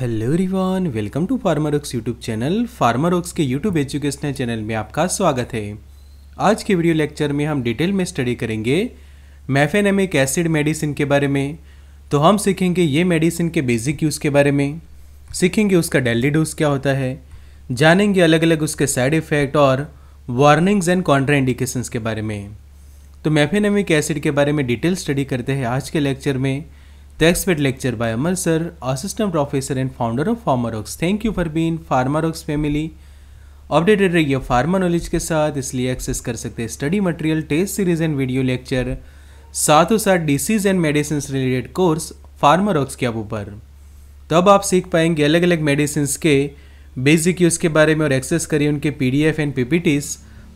Hello रिवान welcome to Pharmarox YouTube channel Pharmarox के YouTube educational channel में आपका स्वागत है आज के वीडियो लेक्चर में हम डिटेल में स्टडी करेंगे मैफेनेमिक एसिड मेडिसिन के बारे में तो हम सीखेंगे ये मेडिसिन के बेसिक यूज़ के बारे में सीखेंगे उसका डेली डोज क्या होता है जानेंगे अलग अलग उसके साइड इफ़ेक्ट और वार्निंग्स एंड कॉन्ट्राइंडिकेशंस के बारे में तो मैफेनेमिक एसिड के बारे में डिटेल स्टडी करते हैं आज के लेक्चर में The expert lecture by Amar sir, assistant professor and founder of Pharmarox. Thank you for being Pharmarox family. Updated रहिए फार्मा नॉलेज के साथ इसलिए एक्सेस कर सकते हैं study material test series and video lecture साथ साथ disease and medicine related course Pharmarox के ऊपर तब आप सीख पाएंगे अलग अलग मेडिसिन के बेसिक यूज़ के बारे में और एक्सेस करिए उनके P D F and P P Ts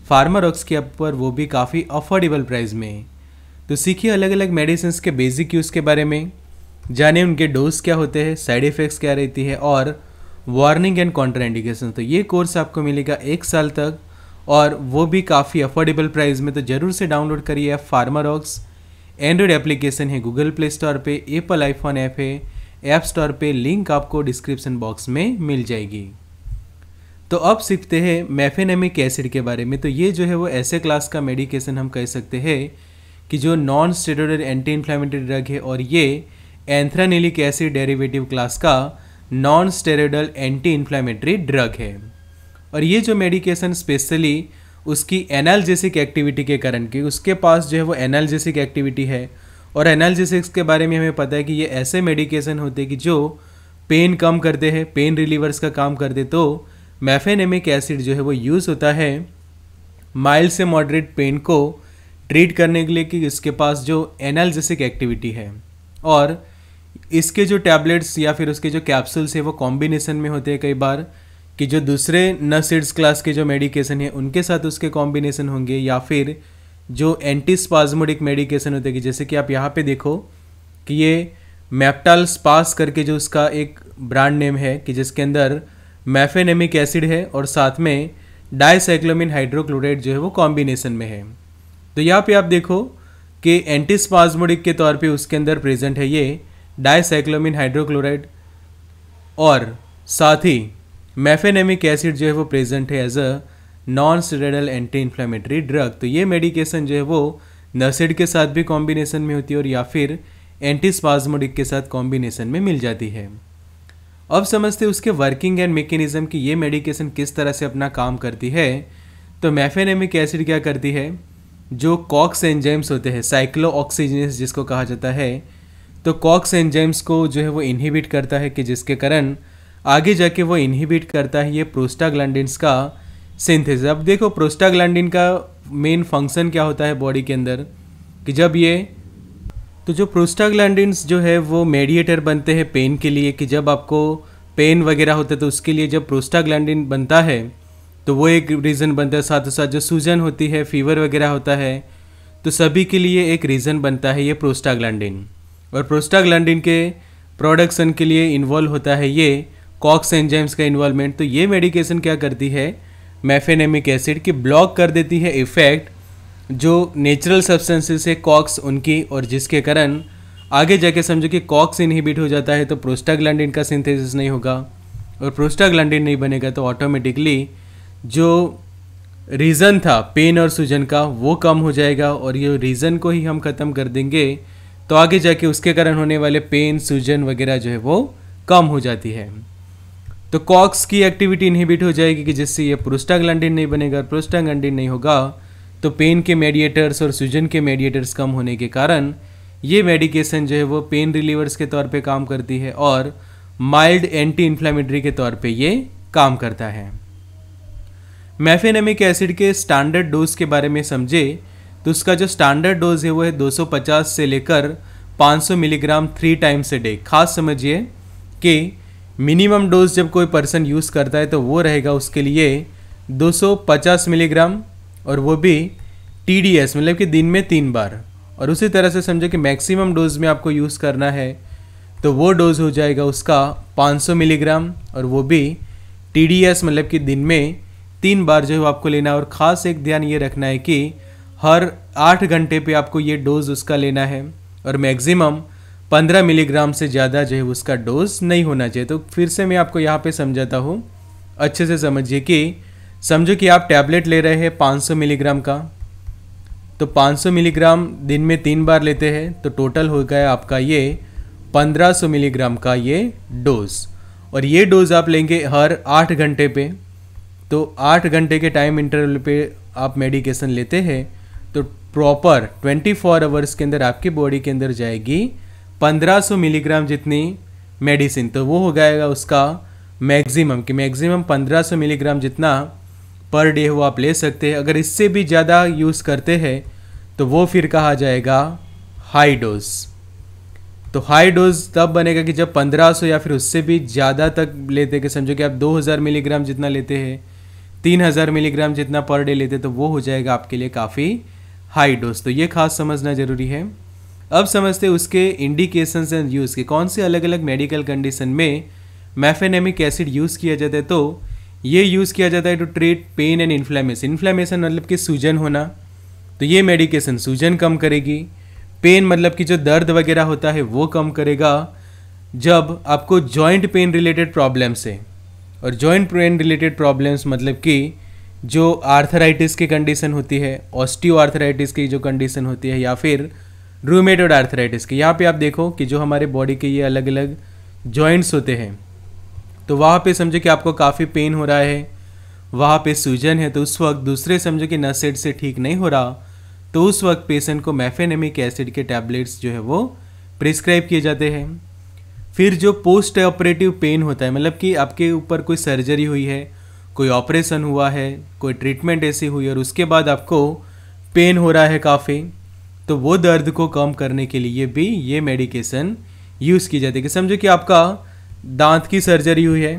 Pharmarox के ऊपर वो भी काफ़ी अफोर्डेबल प्राइस में तो सीखिए अलग अलग मेडिसिन के बेसिक यूज़ के बारे में जाने उनके डोज क्या होते हैं साइड इफ़ेक्ट्स क्या रहती है और वार्निंग एंड कॉन्ट्रा इंडिकेशन तो ये कोर्स आपको मिलेगा एक साल तक और वो भी काफ़ी अफोर्डेबल प्राइस में तो ज़रूर से डाउनलोड करिए फार्मर ऑक्स एंड्रॉयड एप्लीकेशन है गूगल प्ले स्टोर पर एप्पल आईफोन ऐप है ऐप स्टोर पर लिंक आपको डिस्क्रिप्शन बॉक्स में मिल जाएगी तो अब सीखते हैं मेफेनेमिक एसिड के बारे में तो ये जो है वो ऐसे क्लास का मेडिकेशन हम कह सकते हैं कि जो non steroidal anti inflammatory drug है और ये एंथ्रानिलिक एसिड डेरिवेटिव क्लास का non steroidal anti inflammatory drug है और ये जो मेडिकेशन स्पेशली उसकी एनालजेसिक एक्टिविटी के कारण की उसके पास जो है वो एनालजेसिक एक्टिविटी है और एनालजेसिक्स के बारे में हमें पता है कि ये ऐसे मेडिकेशन होते हैं कि जो पेन कम करते हैं पेन रिलीवर्स का काम करते तो मैफेनेमिक एसिड जो है वो यूज़ होता है माइल्ड से मॉडरेट पेन को ट्रीट करने के लिए कि इसके पास जो एनालजेसिक एक्टिविटी है और इसके जो टैबलेट्स या फिर उसके जो कैप्सूल्स है वो कॉम्बिनेसन में होते हैं कई बार कि जो दूसरे नसिड्स क्लास के जो मेडिकेशन है उनके साथ उसके कॉम्बिनेसन होंगे या फिर जो एंटी स्पाजमोडिक मेडिकेशन होते हैं कि जैसे कि आप यहाँ पे देखो कि ये मैप्टाल स्पास करके जो उसका एक ब्रांड नेम है कि जिसके अंदर मैफेनेमिक एसिड है और साथ में डाइसाइक्लोमिन हाइड्रोक्लोराइड जो है वो कॉम्बिनेसन में है तो यहाँ पे आप देखो कि एंटी स्पाजमोडिक के तौर पे उसके अंदर प्रेजेंट है ये डाइसाइक्लोमिन हाइड्रोक्लोराइड और साथ ही मैफेनेमिक एसिड जो है वो प्रेजेंट है as a non steroidal anti inflammatory drug तो ये मेडिकेशन जो है वो नर्सिड के साथ भी कॉम्बिनेशन में होती है और या फिर एंटीस्पाजमोडिक के साथ कॉम्बिनेशन में मिल जाती है अब समझते उसके वर्किंग एंड मेकेनिज़्म की ये मेडिकेशन किस तरह से अपना काम करती है तो मैफेनेमिक एसिड क्या करती है जो कॉक्स एंजाइम्स होते हैं साइक्लो ऑक्सीजनेस जिसको कहा जाता है तो कॉक्स एंजाइम्स को जो है वो इनहिबिट करता है कि जिसके कारण आगे जाके वो इनहिबिट करता है ये प्रोस्टाग्लैंडिन्स का सिंथेसिस अब देखो प्रोस्टाग्लैंडिन का मेन फंक्शन क्या होता है बॉडी के अंदर कि जब ये तो जो प्रोस्टाग्लैंडिन्स जो है वो मेडिएटर बनते हैं पेन के लिए कि जब आपको पेन वगैरह होता है तो उसके लिए जब प्रोस्टाग्लैंडिन बनता है तो वो एक रीज़न बनता है साथ साथ जो सूजन होती है फीवर वगैरह होता है तो सभी के लिए एक रीज़न बनता है ये प्रोस्टाग्लैंडिन और प्रोस्टाग्लैंडिन के प्रोडक्शन के लिए इन्वॉल्व होता है ये कॉक्स एंजाइम्स का इन्वॉल्वमेंट तो ये मेडिकेशन क्या करती है मैफेनेमिक एसिड की ब्लॉक कर देती है इफेक्ट जो नेचुरल सब्सटेंसेस है कॉक्स उनकी और जिसके कारण आगे जाके समझो कि कॉक्स इनहिबिट हो जाता है तो प्रोस्टाग्लैंडिन का सिंथेसिस नहीं होगा और प्रोस्टाग्लैंडिन नहीं बनेगा तो ऑटोमेटिकली जो रीज़न था पेन और सूजन का वो कम हो जाएगा और ये रीज़न को ही हम ख़त्म कर देंगे तो आगे जाके उसके कारण होने वाले पेन सूजन वगैरह जो है वो कम हो जाती है तो कॉक्स की एक्टिविटी इनहिबिट हो जाएगी कि जिससे ये प्रोस्टाग्लैंडिन नहीं बनेगा प्रोस्टाग्लैंडिन नहीं होगा तो पेन के मेडिएटर्स और सूजन के मेडिएटर्स कम होने के कारण ये मेडिकेशन जो है वो पेन रिलीवर्स के तौर पे काम करती है और माइल्ड एंटी इन्फ्लामेटरी के तौर पे ये काम करता है मैफेनेमिक एसिड के स्टैंडर्ड डोज के बारे में समझे तो उसका जो स्टैंडर्ड डोज है वो है 250 से लेकर 500 milligram three times a day खास समझिए कि मिनिमम डोज जब कोई पर्सन यूज़ करता है तो वो रहेगा उसके लिए 250 मिलीग्राम और वो भी टी मतलब कि दिन में तीन बार और उसी तरह से समझो कि मैक्सिमम डोज में आपको यूज़ करना है तो वो डोज हो जाएगा उसका 500 मिलीग्राम और वो भी टी मतलब कि दिन में तीन बार जो है आपको लेना है और ख़ास एक ध्यान ये रखना है कि हर आठ घंटे पे आपको ये डोज उसका लेना है और मैक्सिमम पंद्रह मिलीग्राम से ज़्यादा जो है उसका डोज नहीं होना चाहिए तो फिर से मैं आपको यहाँ पे समझाता हूँ अच्छे से समझिए कि समझो कि आप टैबलेट ले रहे हैं सौ मिलीग्राम का तो सौ मिलीग्राम दिन में तीन बार लेते हैं तो टोटल हो गया आपका ये सौ मिलीग्राम का ये डोज और ये डोज आप लेंगे हर आठ घंटे पे तो आठ घंटे के टाइम इंटरवल पे आप मेडिकेशन लेते हैं तो प्रॉपर 24 फोर आवर्स के अंदर आपकी बॉडी के अंदर जाएगी 1500 मिलीग्राम जितनी मेडिसिन तो वो हो जाएगा उसका मैक्सिमम कि मैक्सिमम 1500 मिलीग्राम जितना पर डे हो आप ले सकते हैं अगर इससे भी ज़्यादा यूज़ करते हैं तो वो फिर कहा जाएगा हाई डोज तो हाई डोज तब बनेगा कि जब 1500 या फिर उससे भी ज़्यादा तक लेते कि समझो कि आप 2000 मिलीग्राम जितना लेते हैं 3000 मिलीग्राम जितना पर डे लेते तो वो हो जाएगा आपके लिए काफ़ी हाई डोज तो ये खास समझना ज़रूरी है अब समझते उसके इंडिकेशंस एंड यूज़ के कौन से अलग अलग मेडिकल कंडीशन में मैफेनेमिक एसिड यूज़ किया जाता है तो ये यूज़ किया जाता है टू तो treat pain and inflammation inflammation मतलब कि सूजन होना तो ये मेडिकेशन सूजन कम करेगी पेन मतलब कि जो दर्द वगैरह होता है वो कम करेगा जब आपको जॉइंट पेन रिलेटेड प्रॉब्लम्स है और जॉइंट पेन रिलेटेड प्रॉब्लम्स मतलब कि जो आर्थराइटिस की कंडीशन होती है ऑस्टियो आर्थराइटिस की जो कंडीशन होती है या फिर रूमेटोड आर्थराइटिस की यहाँ पे आप देखो कि जो हमारे बॉडी के ये अलग अलग जॉइंट्स होते हैं तो वहाँ पे समझो कि आपको काफ़ी पेन हो रहा है वहाँ पे सूजन है तो उस वक्त दूसरे समझो कि नसेड से ठीक नहीं हो रहा तो उस वक्त पेशेंट को मैफेनेमिक एसिड के टैबलेट्स जो है वो प्रिस्क्राइब किए जाते हैं फिर जो पोस्ट ऑपरेटिव पेन होता है मतलब कि आपके ऊपर कोई सर्जरी हुई है कोई ऑपरेशन हुआ है कोई ट्रीटमेंट ऐसी हुई और उसके बाद आपको पेन हो रहा है काफ़ी तो वो दर्द को कम करने के लिए भी ये मेडिकेशन यूज़ की जाती है कि समझो कि आपका दांत की सर्जरी हुई है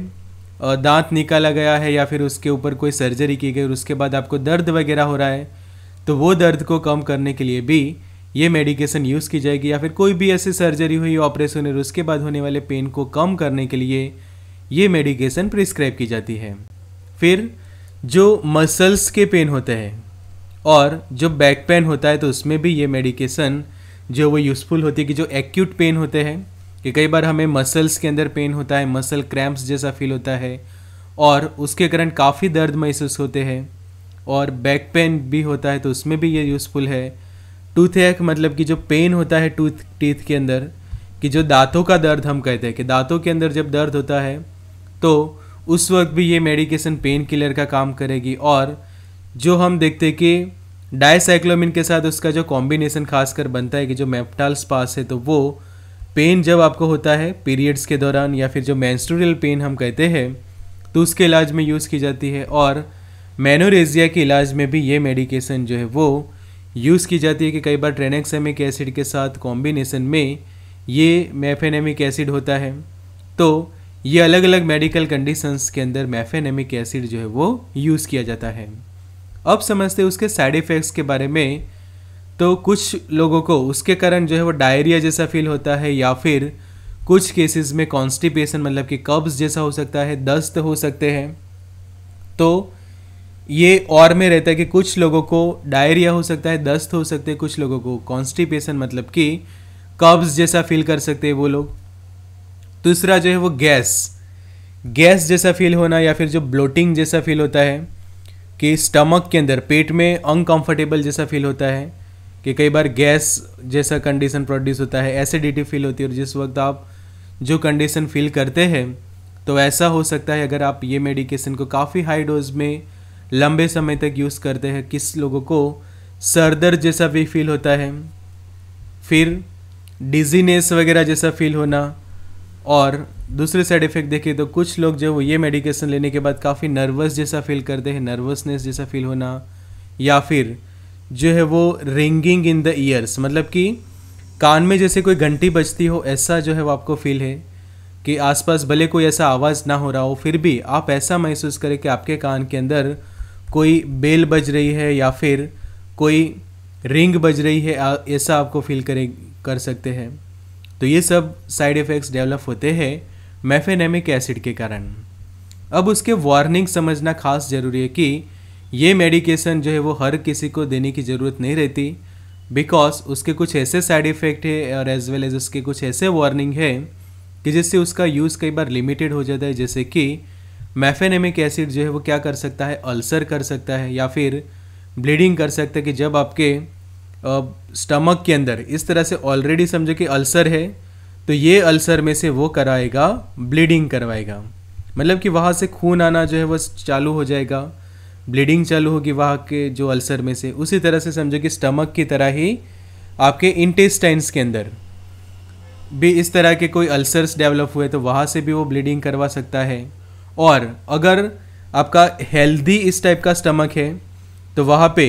और दांत निकाला गया है या फिर उसके ऊपर कोई सर्जरी की गई और उसके बाद आपको दर्द वगैरह हो रहा है तो वो दर्द को कम करने के लिए भी ये मेडिकेशन यूज़ की जाएगी या फिर कोई भी ऐसी सर्जरी हुई ऑपरेशन और उसके बाद होने वाले पेन को कम करने के लिए ये मेडिकेशन प्रिस्क्राइब की जाती है फिर जो मसल्स के पेन होते हैं और जो बैक पेन होता है तो उसमें भी ये मेडिकेशन जो वो यूज़फुल होती है कि जो एक्यूट पेन होते हैं कि कई बार हमें मसल्स के अंदर पेन होता है मसल क्रैम्प्स जैसा फील होता है और उसके कारण काफ़ी दर्द महसूस होते हैं और बैक पेन भी होता है तो उसमें भी ये यूज़फुल है टूथ एक मतलब कि जो पेन होता है टूथ टीथ के अंदर कि जो दांतों का दर्द हम कहते हैं कि दांतों के अंदर जब दर्द होता है तो उस वक्त भी ये मेडिकेशन पेन किलर का काम करेगी और जो हम देखते कि डायसाइक्लोमिन के साथ उसका जो कॉम्बिनेशन खासकर बनता है कि जो मेप्टाल स्पास है तो वो पेन जब आपको होता है पीरियड्स के दौरान या फिर जो मैंस्टोरियल पेन हम कहते हैं तो उसके इलाज में यूज़ की जाती है और मैनोरेजिया के इलाज में भी ये मेडिकेशन जो है वो यूज़ की जाती है कि कई बार ट्रेनेक्सेमिक एसिड के साथ कॉम्बिनेशन में ये मैफेनेमिक एसिड होता है तो ये अलग अलग मेडिकल कंडीशंस के अंदर मैफेनेमिक एसिड जो है वो यूज़ किया जाता है अब समझते हैं उसके साइड इफ़ेक्ट्स के बारे में तो कुछ लोगों को उसके कारण जो है वो डायरिया जैसा फील होता है या फिर कुछ केसेस में कॉन्स्टिपेशन मतलब कि कब्ज जैसा हो सकता है दस्त हो सकते हैं तो ये और में रहता है कि कुछ लोगों को डायरिया हो सकता है दस्त हो सकते हैं कुछ लोगों को कॉन्स्टिपेशन मतलब कि कब्ज जैसा फील कर सकते हैं वो लोग दूसरा जो है वो गैस गैस जैसा फील होना या फिर जो ब्लोटिंग जैसा फील होता है कि स्टमक के अंदर पेट में अनकंफर्टेबल जैसा फील होता है कि कई बार गैस जैसा कंडीशन प्रोड्यूस होता है एसिडिटी फील होती है और जिस वक्त आप जो कंडीशन फील करते हैं तो ऐसा हो सकता है अगर आप ये मेडिकेशन को काफ़ी हाई डोज में लंबे समय तक यूज़ करते हैं किस लोगों को सर दर्द जैसा भी फील होता है फिर डिजीनेस वगैरह जैसा फील होना और दूसरे साइड इफ़ेक्ट देखिए तो कुछ लोग जो वो ये मेडिकेशन लेने के बाद काफ़ी नर्वस जैसा फील करते हैं नर्वसनेस जैसा फील होना या फिर जो है वो रिंगिंग इन द ईयर्स मतलब कि कान में जैसे कोई घंटी बजती हो ऐसा जो है वो आपको फील है कि आसपास भले कोई ऐसा आवाज़ ना हो रहा हो फिर भी आप ऐसा महसूस करें कि आपके कान के अंदर कोई बेल बज रही है या फिर कोई रिंग बज रही है ऐसा आपको फील करें कर सकते हैं तो ये सब साइड इफ़ेक्ट्स डेवलप होते हैं मैफेनेमिक एसिड के कारण अब उसके वार्निंग समझना खास ज़रूरी है कि ये मेडिकेशन जो है वो हर किसी को देने की ज़रूरत नहीं रहती बिकॉज उसके कुछ ऐसे साइड इफ़ेक्ट है और एज वेल एज उसके कुछ ऐसे वार्निंग है कि जिससे उसका यूज़ कई बार लिमिटेड हो जाता है जैसे कि मैफेनेमिक एसिड जो है वो क्या कर सकता है अल्सर कर सकता है या फिर ब्लीडिंग कर सकता है कि जब आपके स्टमक के अंदर इस तरह से ऑलरेडी समझो कि अल्सर है तो ये अल्सर में से वो कराएगा ब्लीडिंग करवाएगा मतलब कि वहाँ से खून आना जो है वह चालू हो जाएगा ब्लीडिंग चालू होगी वहाँ के जो अल्सर में से उसी तरह से समझो कि स्टमक की तरह ही आपके इंटेस्टाइंस के अंदर भी इस तरह के कोई अल्सर्स डेवलप हुए तो वहाँ से भी वो ब्लीडिंग करवा सकता है और अगर आपका हेल्दी इस टाइप का स्टमक है तो वहाँ पे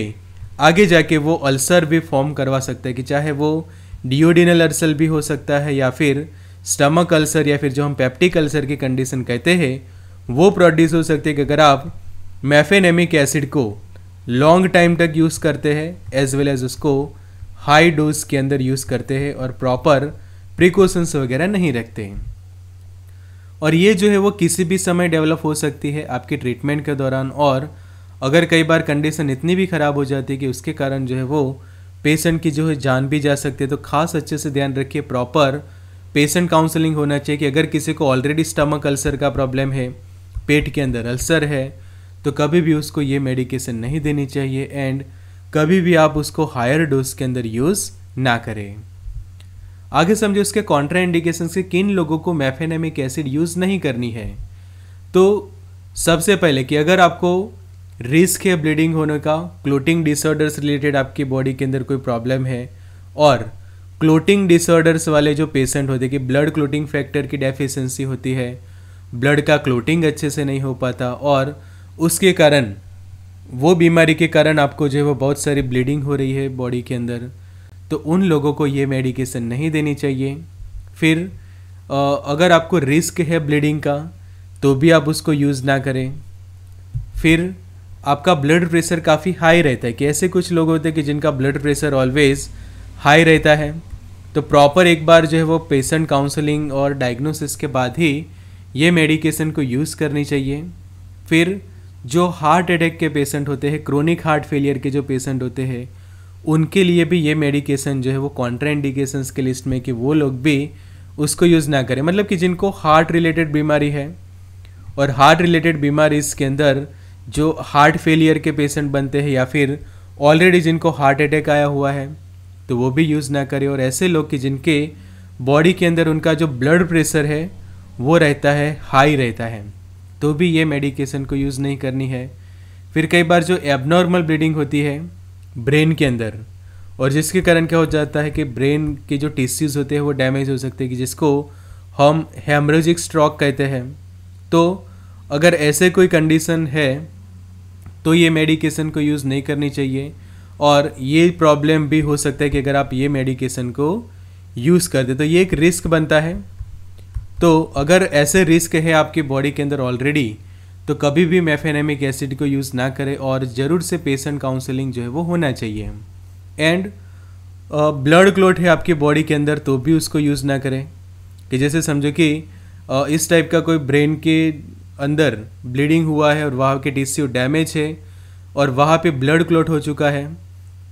आगे जाके वो अल्सर भी फॉर्म करवा सकता है कि चाहे वो डिओडिनल अल्सर भी हो सकता है या फिर स्टमक अल्सर या फिर जो हम पेप्टिक अल्सर की कंडीशन कहते हैं वो प्रोड्यूस हो सकते है कि अगर आप मैफेनेमिक एसिड को लॉन्ग टाइम तक यूज़ करते हैं एज वेल एज उसको हाई डोज के अंदर यूज़ करते हैं और प्रॉपर प्रिकॉशंस वगैरह नहीं रखते हैं और ये जो है वो किसी भी समय डेवलप हो सकती है आपके ट्रीटमेंट के दौरान और अगर कई बार कंडीशन इतनी भी ख़राब हो जाती है कि उसके कारण जो है वो पेशेंट की जो है जान भी जा सकती है तो खास अच्छे से ध्यान रखिए प्रॉपर पेशेंट काउंसलिंग होना चाहिए कि अगर किसी को ऑलरेडी स्टमक अल्सर का प्रॉब्लम है पेट के अंदर अल्सर है तो कभी भी उसको ये मेडिकेशन नहीं देनी चाहिए एंड कभी भी आप उसको हायर डोज के अंदर यूज़ ना करें आगे समझो उसके कॉन्ट्रा इंडिकेशन से किन लोगों को मैफेनेमिक एसिड यूज़ नहीं करनी है तो सबसे पहले कि अगर आपको रिस्क है ब्लीडिंग होने का क्लोटिंग डिसऑर्डर से रिलेटेड आपकी बॉडी के अंदर कोई प्रॉब्लम है और क्लोटिंग डिसऑर्डर्स वाले जो पेशेंट होते कि ब्लड क्लोटिंग फैक्टर की डेफिशिएंसी होती है ब्लड का क्लोटिंग अच्छे से नहीं हो पाता और उसके कारण वो बीमारी के कारण आपको जो है वो बहुत सारी ब्लीडिंग हो रही है बॉडी के अंदर तो उन लोगों को ये मेडिकेशन नहीं देनी चाहिए फिर अगर आपको रिस्क है ब्लीडिंग का तो भी आप उसको यूज़ ना करें फिर आपका ब्लड प्रेशर काफ़ी हाई रहता है कि ऐसे कुछ लोग होते हैं कि जिनका ब्लड प्रेशर ऑलवेज हाई रहता है तो प्रॉपर एक बार जो है वो पेशेंट काउंसलिंग और डायग्नोसिस के बाद ही ये मेडिकेशन को यूज़ करनी चाहिए फिर जो हार्ट अटैक के पेशेंट होते हैं क्रोनिक हार्ट फेलियर के जो पेशेंट होते हैं उनके लिए भी ये मेडिकेशन जो है वो कॉन्ट्राइंडिकेशंस के लिस्ट में कि वो लोग भी उसको यूज़ ना करें मतलब कि जिनको हार्ट रिलेटेड बीमारी है और हार्ट रिलेटेड बीमारी के अंदर जो हार्ट फेलियर के पेशेंट बनते हैं या फिर ऑलरेडी जिनको हार्ट अटैक आया हुआ है तो वो भी यूज़ ना करें और ऐसे लोग कि जिनके बॉडी के अंदर उनका जो ब्लड प्रेशर है वो रहता है हाई रहता है तो भी ये मेडिकेशन को यूज़ नहीं करनी है फिर कई बार जो एबनॉर्मल ब्लीडिंग होती है ब्रेन के अंदर और जिसके कारण क्या हो जाता है कि ब्रेन के जो टिश्यूज़ होते हैं वो डैमेज हो सकते हैं कि जिसको हम हेमरेजिक स्ट्रोक कहते हैं तो अगर ऐसे कोई कंडीशन है तो ये मेडिकेशन को यूज़ नहीं करनी चाहिए और ये प्रॉब्लम भी हो सकता है कि अगर आप ये मेडिकेशन को यूज़ कर दें तो ये एक रिस्क बनता है तो अगर ऐसे रिस्क है आपकी बॉडी के अंदर ऑलरेडी तो कभी भी मेफेनेमिक एसिड को यूज़ ना करें और ज़रूर से पेशेंट काउंसलिंग जो है वो होना चाहिए एंड ब्लड क्लोट है आपकी बॉडी के अंदर तो भी उसको यूज़ ना करें कि जैसे समझो कि uh, इस टाइप का कोई ब्रेन के अंदर ब्लीडिंग हुआ है और वहाँ के टिश्यू डैमेज है और वहाँ पे ब्लड क्लोट हो चुका है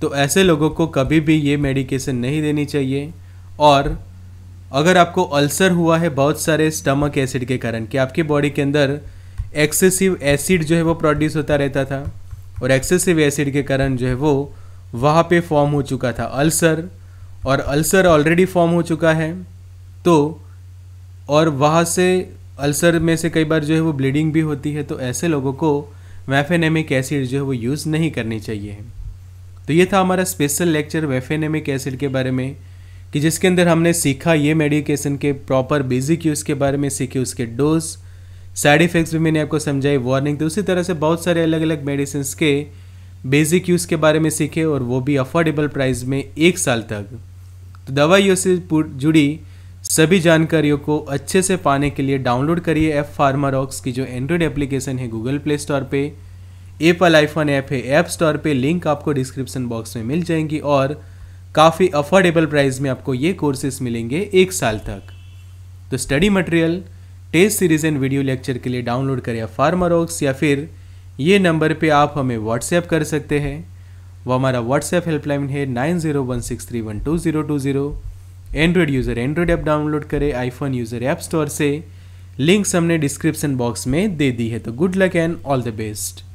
तो ऐसे लोगों को कभी भी ये मेडिकेशन नहीं देनी चाहिए और अगर आपको अल्सर हुआ है बहुत सारे स्टमक एसिड के कारण कि आपकी बॉडी के अंदर एक्सेसिव एसिड जो है वो प्रोड्यूस होता रहता था और एक्सेसिव एसिड के कारण जो है वो वहाँ पे फॉर्म हो चुका था अल्सर और अल्सर ऑलरेडी फॉर्म हो चुका है तो और वहाँ से अल्सर में से कई बार जो है वो ब्लीडिंग भी होती है तो ऐसे लोगों को वेफेनेमिक एसिड जो है वो यूज़ नहीं करनी चाहिए तो ये था हमारा स्पेशल लेक्चर वेफेनेमिक एसिड के बारे में कि जिसके अंदर हमने सीखा ये मेडिकेशन के प्रॉपर बेसिक यूज़ के बारे में सीखे उसके डोज साइड इफ़ेक्ट्स भी मैंने आपको समझाई वार्निंग तो उसी तरह से बहुत सारे अलग अलग मेडिसिन के बेसिक यूज़ के बारे में सीखे और वो भी अफोर्डेबल प्राइस में एक साल तक तो दवाइयों से जुड़ी सभी जानकारियों को अच्छे से पाने के लिए डाउनलोड करिए ऐप फार्मारॉक्स की जो एंड्रॉयड एप्लीकेशन है गूगल प्ले स्टोर पे एप्पल आईफोन ऐप है ऐप स्टोर पे लिंक आपको डिस्क्रिप्शन बॉक्स में मिल जाएंगी और काफ़ी अफोर्डेबल प्राइस में आपको ये कोर्सेज मिलेंगे एक साल तक तो study material test series and video lecture के लिए डाउनलोड करें फार्मारॉक्स या फिर ये नंबर पे आप हमें व्हाट्सएप कर सकते हैं वो हमारा व्हाट्सएप हेल्पलाइन है nine zero one six three one two zero two zero Android user Android app download करे आईफोन यूज़र ऐप स्टोर से लिंक्स हमने डिस्क्रिप्शन बॉक्स में दे दी है तो good luck and all the best